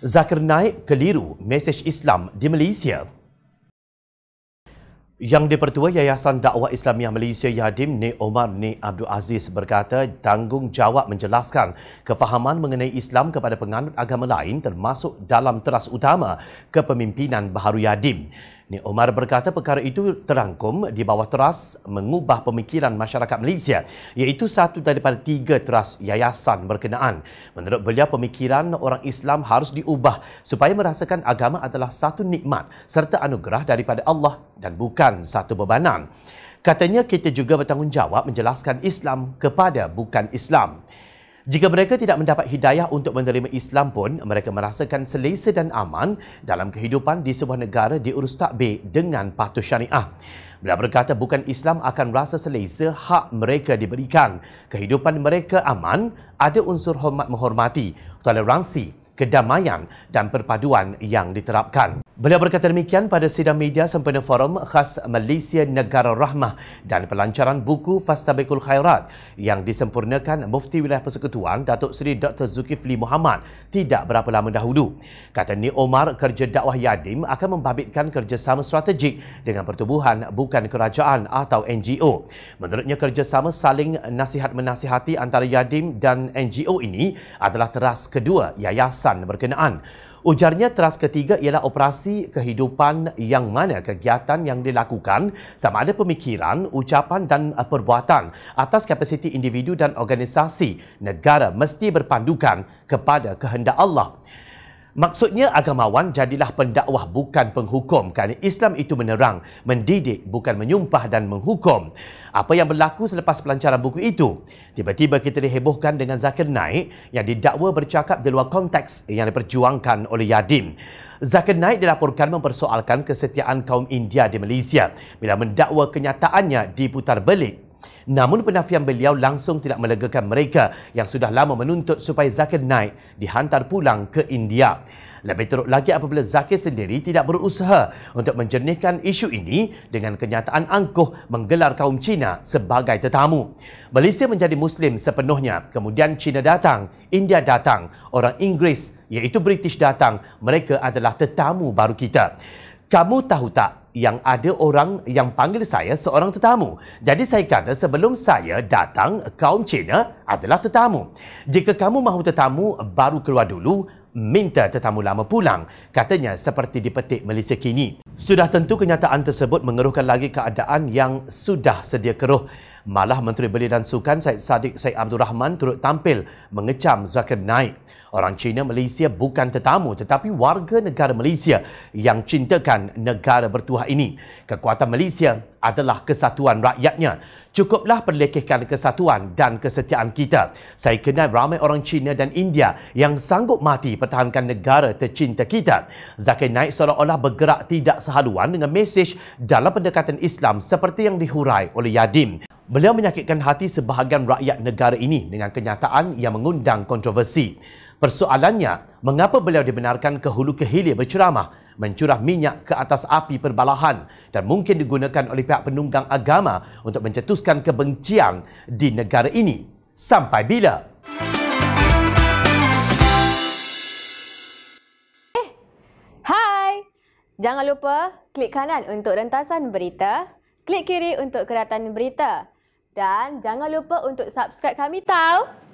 Zakir naik keliru mesej Islam di Malaysia. Yang dipertua Yayasan Dakwah Islamiah Malaysia Yadim Ne Omar Ne Abdul Aziz berkata tanggungjawab menjelaskan kefahaman mengenai Islam kepada penganut agama lain termasuk dalam teras utama kepemimpinan baharu Yadim. Ni Omar berkata perkara itu terangkum di bawah teras mengubah pemikiran masyarakat Malaysia iaitu satu daripada tiga teras yayasan berkenaan. Menurut beliau pemikiran orang Islam harus diubah supaya merasakan agama adalah satu nikmat serta anugerah daripada Allah dan bukan satu bebanan. Katanya kita juga bertanggungjawab menjelaskan Islam kepada bukan Islam. Jika mereka tidak mendapat hidayah untuk menerima Islam pun, mereka merasakan selesa dan aman dalam kehidupan di sebuah negara diurus takbir dengan patuh syariah. Beliau berkata bukan Islam akan rasa selesa hak mereka diberikan. Kehidupan mereka aman, ada unsur hormat menghormati, toleransi, kedamaian dan perpaduan yang diterapkan. Beliau berkata demikian pada sidang media sempena forum khas Malaysia Negara Rahmah dan pelancaran buku Fastabikul Khairat yang disempurnakan Mufti Wilayah Persekutuan Datuk Seri Dr. Zulkifli Muhammad tidak berapa lama dahulu. Kata Ni Omar, kerja dakwah Yadim akan membabitkan kerjasama strategik dengan pertubuhan bukan kerajaan atau NGO. Menurutnya kerjasama saling nasihat-menasihati antara Yadim dan NGO ini adalah teras kedua yayasan berkenaan. Ujarnya teras ketiga ialah operasi kehidupan yang mana kegiatan yang dilakukan sama ada pemikiran, ucapan dan eh, perbuatan atas kapasiti individu dan organisasi negara mesti berpandukan kepada kehendak Allah. Maksudnya agamawan jadilah pendakwah bukan penghukum kerana Islam itu menerang, mendidik bukan menyumpah dan menghukum. Apa yang berlaku selepas pelancaran buku itu? Tiba-tiba kita dihebohkan dengan Zakir Naik yang didakwa bercakap di luar konteks yang diperjuangkan oleh Yadim. Zakir Naik dilaporkan mempersoalkan kesetiaan kaum India di Malaysia bila mendakwa kenyataannya diputar belik Namun penafian beliau langsung tidak melegakan mereka yang sudah lama menuntut supaya Zakir Naik dihantar pulang ke India. Lebih teruk lagi apabila Zakir sendiri tidak berusaha untuk menjernihkan isu ini dengan kenyataan angkuh menggelar kaum Cina sebagai tetamu. Malaysia menjadi Muslim sepenuhnya. Kemudian Cina datang, India datang, orang Inggeris iaitu British datang. Mereka adalah tetamu baru kita. Kamu tahu tak yang ada orang yang panggil saya seorang tetamu. Jadi saya kata sebelum saya datang kaum Cina adalah tetamu. Jika kamu mahu tetamu baru keluar dulu minta tetamu lama pulang katanya seperti dipetik Malaysia kini. Sudah tentu kenyataan tersebut mengeruhkan lagi keadaan yang sudah sedia keruh. Malah Menteri Beli dan Sukan Syed Saddiq Syed Abdul Rahman turut tampil mengecam Zakir Naik. Orang Cina Malaysia bukan tetamu tetapi warga negara Malaysia yang cintakan negara bertuah ini. Kekuatan Malaysia adalah kesatuan rakyatnya. Cukuplah perlekehkan kesatuan dan kesetiaan kita. Saya kenal ramai orang Cina dan India yang sanggup mati pertahankan negara tercinta kita. Zakir Naik seolah-olah bergerak tidak sehaluan dengan mesej dalam pendekatan Islam seperti yang dihurai oleh Yadim. Beliau menyakitkan hati sebahagian rakyat negara ini dengan kenyataan yang mengundang kontroversi. Persoalannya, mengapa beliau dibenarkan ke hulu kehilir berceramah, mencurah minyak ke atas api perbalahan dan mungkin digunakan oleh pihak penunggang agama untuk mencetuskan kebencian di negara ini? Sampai bila? Hai! Jangan lupa klik kanan untuk rentasan berita, klik kiri untuk keratan berita dan jangan lupa untuk subscribe kami tau.